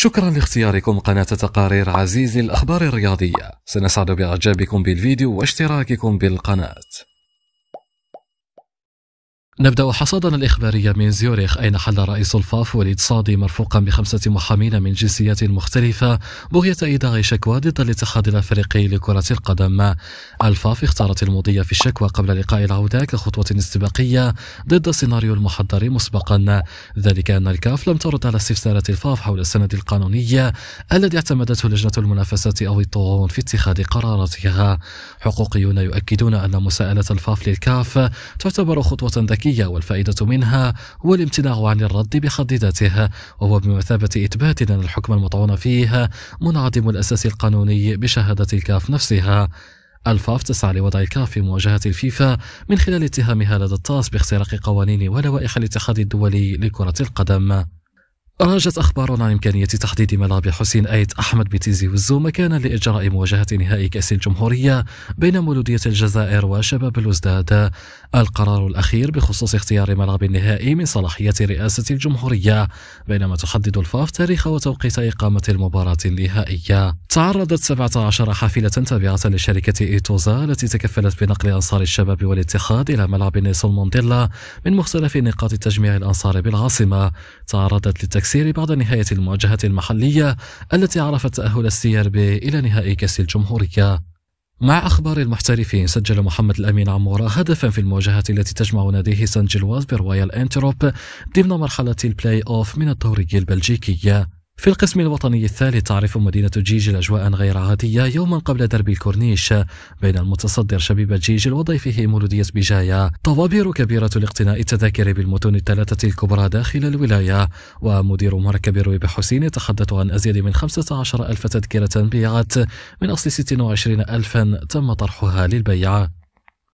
شكرا لاختياركم قناة تقارير عزيزي الأخبار الرياضية سنسعد بإعجابكم بالفيديو واشتراككم بالقناة نبدأ حصادنا الاخباري من زيوريخ أين حل رئيس الفاف وليد صادي مرفوقا بخمسة محامين من جنسيات مختلفة بغية إيداع شكوى ضد الاتحاد الأفريقي لكرة القدم الفاف اختارت المضي في الشكوى قبل لقاء العودة كخطوة استباقية ضد السيناريو المحضر مسبقا ذلك أن الكاف لم ترد على استفسارات الفاف حول السند القانوني الذي اعتمدته لجنة المنافسة أو الطاعون في اتخاذ قراراتها حقوقيون يؤكدون أن مساءلة الفاف للكاف تعتبر خطوة ذكية الذكية والفائدة منها هو الامتناع عن الرد بحد ذاته وهو بمثابة إثبات أن الحكم المطعون فيه منعدم الأساس القانوني بشهادة الكاف نفسها الفاف تسعى لوضع الكاف في مواجهة الفيفا من خلال اتهامها لدى الطاس باختراق قوانين ولوائح الاتحاد الدولي لكرة القدم راجت أخبار عن إمكانية تحديد ملعب حسين أيت أحمد بتيزي وزو مكانا لإجراء مواجهة نهائي كأس الجمهورية بين مولودية الجزائر وشباب الوزداد القرار الأخير بخصوص اختيار ملعب النهائي من صلاحية رئاسة الجمهورية بينما تحدد الفاف تاريخ وتوقيت إقامة المباراة النهائية تعرضت 17 حافلة تابعة لشركة إيتوزا التي تكفلت بنقل أنصار الشباب والاتحاد إلى ملعب نيسون مونديلا من مختلف نقاط تجميع الأنصار بالعاصمة تعرضت للتكسير التكسير بعد نهاية المواجهة المحلية التي عرفت تأهل بي إلى نهائي كأس الجمهورية مع أخبار المحترفين سجل محمد الأمين عمورة هدفا في المواجهة التي تجمع ناديه سان جيلواز بروايال أنتروب ضمن مرحلة البلاي أوف من الدوري البلجيكي في القسم الوطني الثالث تعرف مدينة جيجل أجواء غير عادية يوما قبل درب الكورنيش بين المتصدر شبيبة جيجل وضيفه مولودية بجاية طوابير كبيرة لاقتناء التذاكر بالمدن الثلاثة الكبرى داخل الولاية ومدير مركب رويب حسين يتحدث عن أزيد من 15 ألف تذكرة بيعت من أصل 26 ألفا تم طرحها للبيع